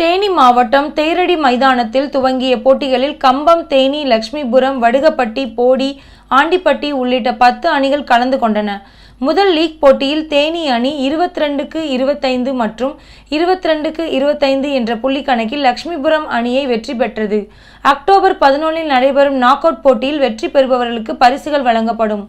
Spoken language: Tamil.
தேனி மாவட்டம் தேரடி மைதானத்தில் துவங்கிய போட்டிகளில் கம்பம் தேனி லட்சுமிபுரம் வடுகப்பட்டி போடி ஆண்டிப்பட்டி உள்ளிட்ட பத்து அணிகள் கலந்து கொண்டன முதல் லீக் போட்டியில் தேனி அணி இருபத்தி ரெண்டுக்கு இருபத்தைந்து மற்றும் இருபத்தி ரெண்டுக்கு இருபத்தைந்து என்ற புள்ளி கணக்கில் லட்சுமிபுரம் அணியை வெற்றி பெற்றது அக்டோபர் பதினொன்றில் நடைபெறும் நாக் அவுட் போட்டியில் வெற்றி பெறுபவர்களுக்கு பரிசுகள் வழங்கப்படும்